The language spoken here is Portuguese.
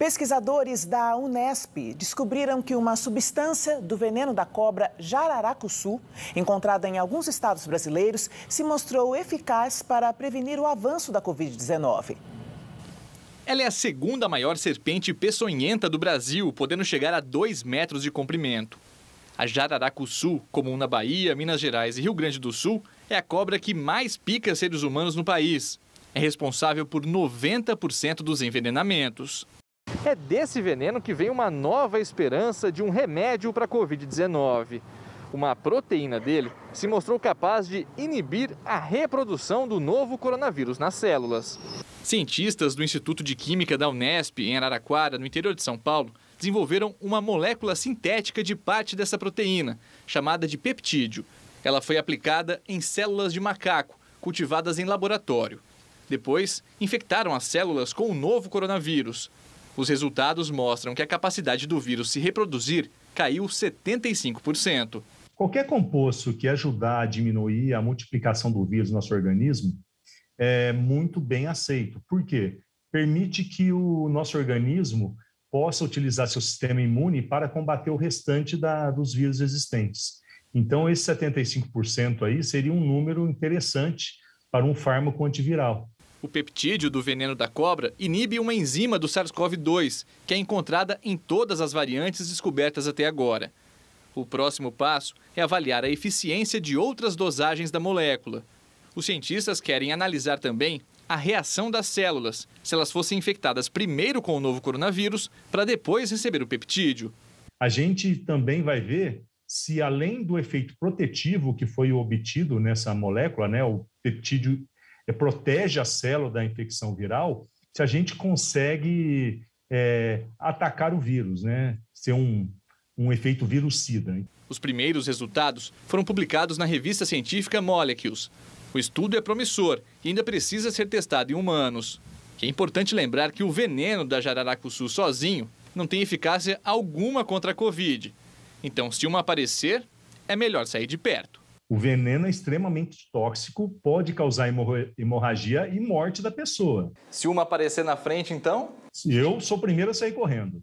Pesquisadores da Unesp descobriram que uma substância do veneno da cobra jararacuçu, encontrada em alguns estados brasileiros, se mostrou eficaz para prevenir o avanço da Covid-19. Ela é a segunda maior serpente peçonhenta do Brasil, podendo chegar a 2 metros de comprimento. A jararacuçu, comum na Bahia, Minas Gerais e Rio Grande do Sul, é a cobra que mais pica seres humanos no país. É responsável por 90% dos envenenamentos. É desse veneno que vem uma nova esperança de um remédio para a Covid-19. Uma proteína dele se mostrou capaz de inibir a reprodução do novo coronavírus nas células. Cientistas do Instituto de Química da Unesp, em Araraquara, no interior de São Paulo, desenvolveram uma molécula sintética de parte dessa proteína, chamada de peptídeo. Ela foi aplicada em células de macaco, cultivadas em laboratório. Depois, infectaram as células com o novo coronavírus, os resultados mostram que a capacidade do vírus se reproduzir caiu 75%. Qualquer composto que ajudar a diminuir a multiplicação do vírus no nosso organismo é muito bem aceito. Por quê? Permite que o nosso organismo possa utilizar seu sistema imune para combater o restante da, dos vírus existentes. Então, esse 75% aí seria um número interessante para um fármaco antiviral. O peptídeo do veneno da cobra inibe uma enzima do SARS-CoV-2, que é encontrada em todas as variantes descobertas até agora. O próximo passo é avaliar a eficiência de outras dosagens da molécula. Os cientistas querem analisar também a reação das células, se elas fossem infectadas primeiro com o novo coronavírus, para depois receber o peptídeo. A gente também vai ver se, além do efeito protetivo que foi obtido nessa molécula, né, o peptídeo é, protege a célula da infecção viral, se a gente consegue é, atacar o vírus, né? Ser um, um efeito virucida. Os primeiros resultados foram publicados na revista científica Molecules. O estudo é promissor e ainda precisa ser testado em humanos. é importante lembrar que o veneno da jararacuçu sozinho não tem eficácia alguma contra a Covid. Então, se uma aparecer, é melhor sair de perto. O veneno é extremamente tóxico, pode causar hemorragia e morte da pessoa. Se uma aparecer na frente, então? Eu sou o primeiro a sair correndo.